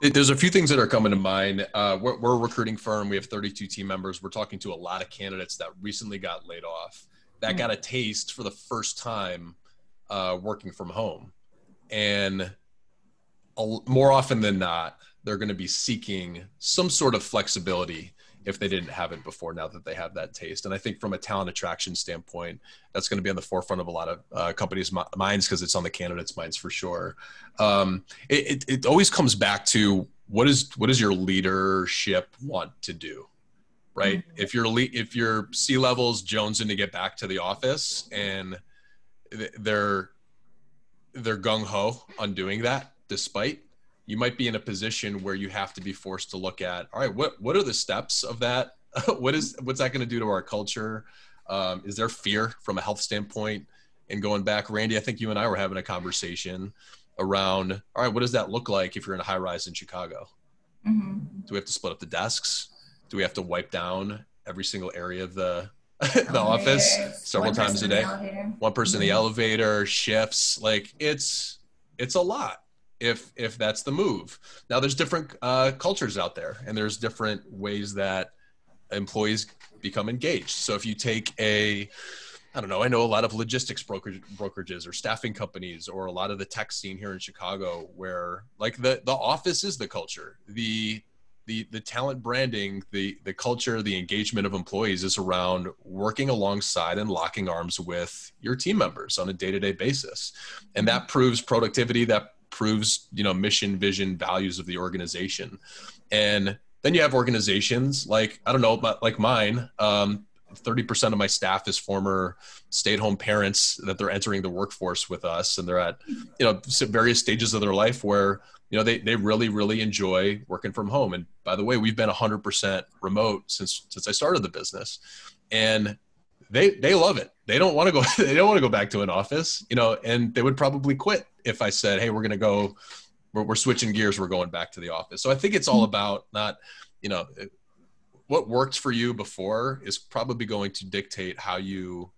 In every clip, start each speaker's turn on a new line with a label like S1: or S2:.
S1: There's a few things that are coming to mind. Uh, we're, we're, a recruiting firm. We have 32 team members. We're talking to a lot of candidates that recently got laid off, that hmm. got a taste for the first time uh, working from home. And a, more often than not, they're going to be seeking some sort of flexibility if they didn't have it before now that they have that taste and i think from a talent attraction standpoint that's going to be on the forefront of a lot of uh, companies minds because it's on the candidates minds for sure um, it, it, it always comes back to what is what does your leadership want to do right mm-hmm. if your if your c levels jonesing to get back to the office and they're they're gung-ho on doing that despite you might be in a position where you have to be forced to look at all right what what are the steps of that what is what's that going to do to our culture um, is there fear from a health standpoint and going back randy i think you and i were having a conversation around all right what does that look like if you're in a high rise in chicago mm-hmm. do we have to split up the desks do we have to wipe down every single area of the the oh, office several times a day one person mm-hmm. in the mm-hmm. elevator shifts like it's it's a lot if if that's the move. Now there's different uh, cultures out there, and there's different ways that employees become engaged. So if you take a I don't know. I know a lot of logistics brokerages or staffing companies or a lot of the tech scene here in Chicago where like the the office is the culture. The the the talent branding, the the culture, the engagement of employees is around working alongside and locking arms with your team members on a day-to-day basis. And that mm-hmm. proves productivity that proves you know mission vision values of the organization and then you have organizations like i don't know like mine um, 30% of my staff is former stay-at-home parents that they're entering the workforce with us and they're at you know various stages of their life where you know they, they really really enjoy working from home and by the way we've been 100% remote since since i started the business and they they love it they don't want to go they don't want to go back to an office you know and they would probably quit if I said, hey, we're going to go, we're, we're switching gears, we're going back to the office. So I think it's all mm-hmm. about not, you know, what worked for you before is probably going to dictate how you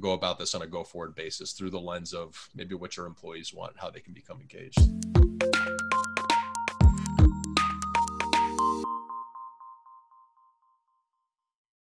S1: go about this on a go forward basis through the lens of maybe what your employees want, how they can become engaged.